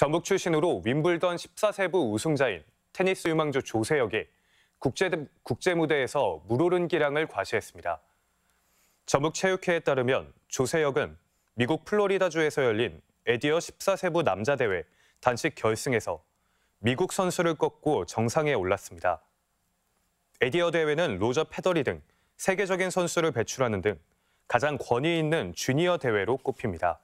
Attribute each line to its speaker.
Speaker 1: 전북 출신으로 윈블던 14세부 우승자인 테니스 유망주 조세혁이 국제, 국제무대에서 물오른 기량을 과시했습니다. 전북체육회에 따르면 조세혁은 미국 플로리다주에서 열린 에디어 14세부 남자 대회 단식 결승에서 미국 선수를 꺾고 정상에 올랐습니다. 에디어 대회는 로저 페더리 등 세계적인 선수를 배출하는 등 가장 권위 있는 주니어 대회로 꼽힙니다.